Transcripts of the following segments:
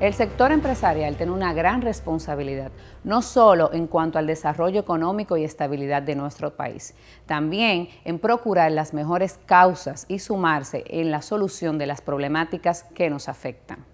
El sector empresarial tiene una gran responsabilidad, no solo en cuanto al desarrollo económico y estabilidad de nuestro país, también en procurar las mejores causas y sumarse en la solución de las problemáticas que nos afectan.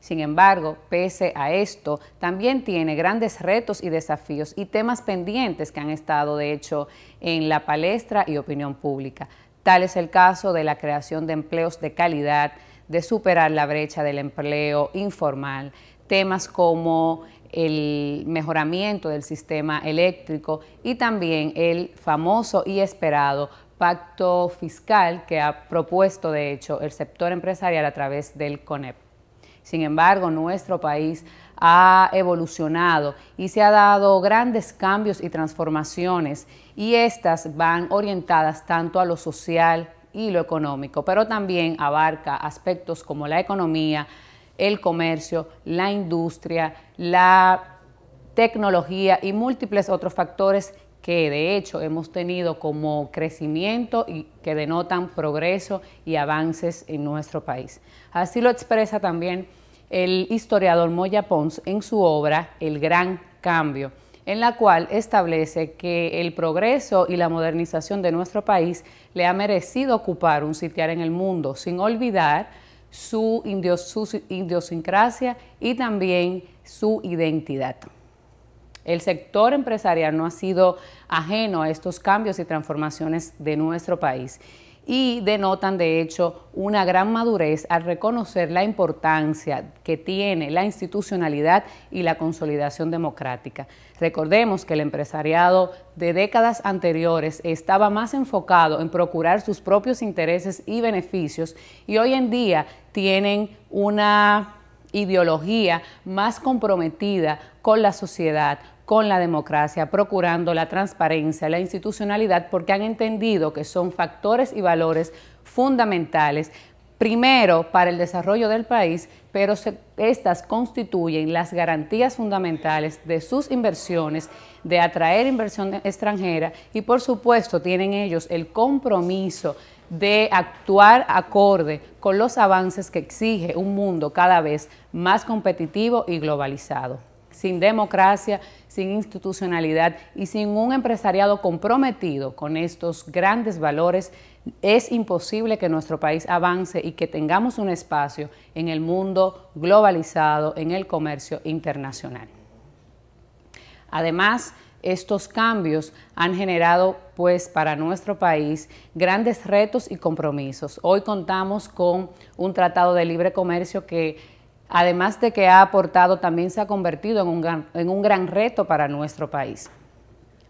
Sin embargo, pese a esto, también tiene grandes retos y desafíos y temas pendientes que han estado, de hecho, en la palestra y opinión pública. Tal es el caso de la creación de empleos de calidad, de superar la brecha del empleo informal, temas como el mejoramiento del sistema eléctrico y también el famoso y esperado pacto fiscal que ha propuesto, de hecho, el sector empresarial a través del CONEP. Sin embargo, nuestro país ha evolucionado y se ha dado grandes cambios y transformaciones y estas van orientadas tanto a lo social y lo económico, pero también abarca aspectos como la economía, el comercio, la industria, la tecnología y múltiples otros factores que de hecho hemos tenido como crecimiento y que denotan progreso y avances en nuestro país. Así lo expresa también el historiador Moya Pons en su obra El Gran Cambio en la cual establece que el progreso y la modernización de nuestro país le ha merecido ocupar un sitiar en el mundo, sin olvidar su, idiosincrasia y también su identidad. El sector empresarial no ha sido ajeno a estos cambios y transformaciones de nuestro país y denotan de hecho una gran madurez al reconocer la importancia que tiene la institucionalidad y la consolidación democrática. Recordemos que el empresariado de décadas anteriores estaba más enfocado en procurar sus propios intereses y beneficios y hoy en día tienen una ideología más comprometida con la sociedad, con la democracia, procurando la transparencia, la institucionalidad, porque han entendido que son factores y valores fundamentales, primero para el desarrollo del país, pero estas constituyen las garantías fundamentales de sus inversiones, de atraer inversión extranjera y por supuesto tienen ellos el compromiso de actuar acorde con los avances que exige un mundo cada vez más competitivo y globalizado sin democracia, sin institucionalidad y sin un empresariado comprometido con estos grandes valores, es imposible que nuestro país avance y que tengamos un espacio en el mundo globalizado, en el comercio internacional. Además, estos cambios han generado pues para nuestro país grandes retos y compromisos. Hoy contamos con un tratado de libre comercio que además de que ha aportado, también se ha convertido en un gran, reto para nuestro país.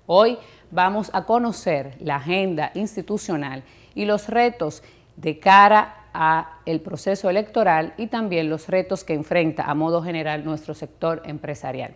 Hoy vamos a conocer la agenda institucional y los retos de cara a el proceso electoral y también los retos que enfrenta a modo general nuestro sector empresarial.